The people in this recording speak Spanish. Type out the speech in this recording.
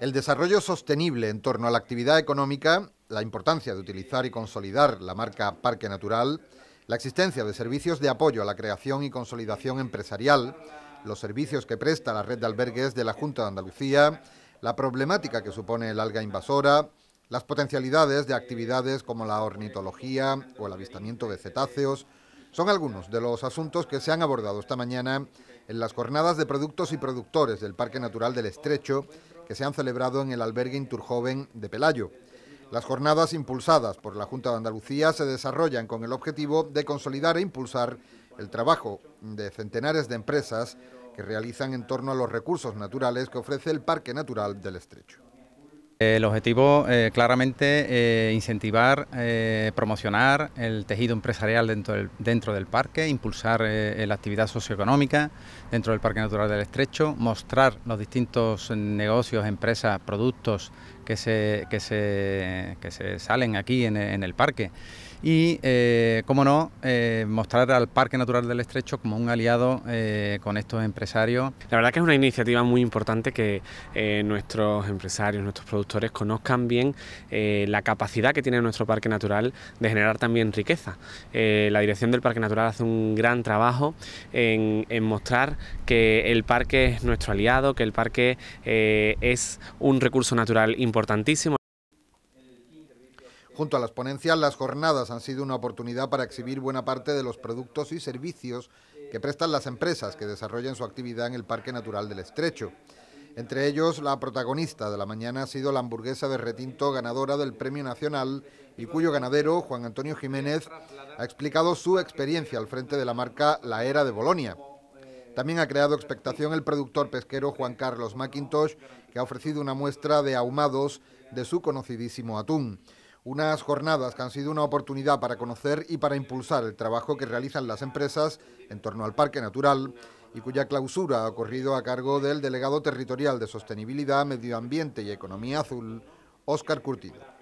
El desarrollo sostenible en torno a la actividad económica, la importancia de utilizar y consolidar la marca Parque Natural, la existencia de servicios de apoyo a la creación y consolidación empresarial, los servicios que presta la red de albergues de la Junta de Andalucía, la problemática que supone el alga invasora, las potencialidades de actividades como la ornitología o el avistamiento de cetáceos, son algunos de los asuntos que se han abordado esta mañana en las jornadas de productos y productores del Parque Natural del Estrecho que se han celebrado en el albergue Inturjoven de Pelayo. Las jornadas impulsadas por la Junta de Andalucía se desarrollan con el objetivo de consolidar e impulsar el trabajo de centenares de empresas que realizan en torno a los recursos naturales que ofrece el Parque Natural del Estrecho. El objetivo eh, claramente es eh, incentivar, eh, promocionar el tejido empresarial dentro dentro del parque, impulsar la actividad socioeconómica dentro del Parque Natural del Estrecho, mostrar los distintos negocios, empresas, productos que se, se, se salen aquí en, el parque. Y, eh, cómo no, eh, mostrar al Parque Natural del Estrecho como un aliado eh, con estos empresarios. La verdad que es una iniciativa muy importante que eh, nuestros empresarios, nuestros productores conozcan bien la capacidad que tiene nuestro Parque Natural de generar también riqueza. la dirección del Parque Natural hace un gran trabajo en, en mostrar que el parque es nuestro aliado, que el parque es un recurso natural importante importantísimo. Junto a las ponencias, las jornadas han sido una oportunidad para exhibir buena parte de los productos y servicios que prestan las empresas que desarrollan su actividad en el Parque Natural del Estrecho. Entre ellos, la protagonista de la mañana ha sido la hamburguesa de retinto ganadora del Premio Nacional y cuyo ganadero, Juan Antonio Jiménez, ha explicado su experiencia al frente de la marca La Era de Bolonia. También ha creado expectación el productor pesquero Juan Carlos McIntosh, que ha ofrecido una muestra de ahumados de su conocidísimo atún. Unas jornadas que han sido una oportunidad para conocer y para impulsar el trabajo que realizan las empresas en torno al parque natural y cuya clausura ha ocurrido a cargo del delegado territorial de Sostenibilidad, Medio Ambiente y Economía Azul, Oscar Curtido.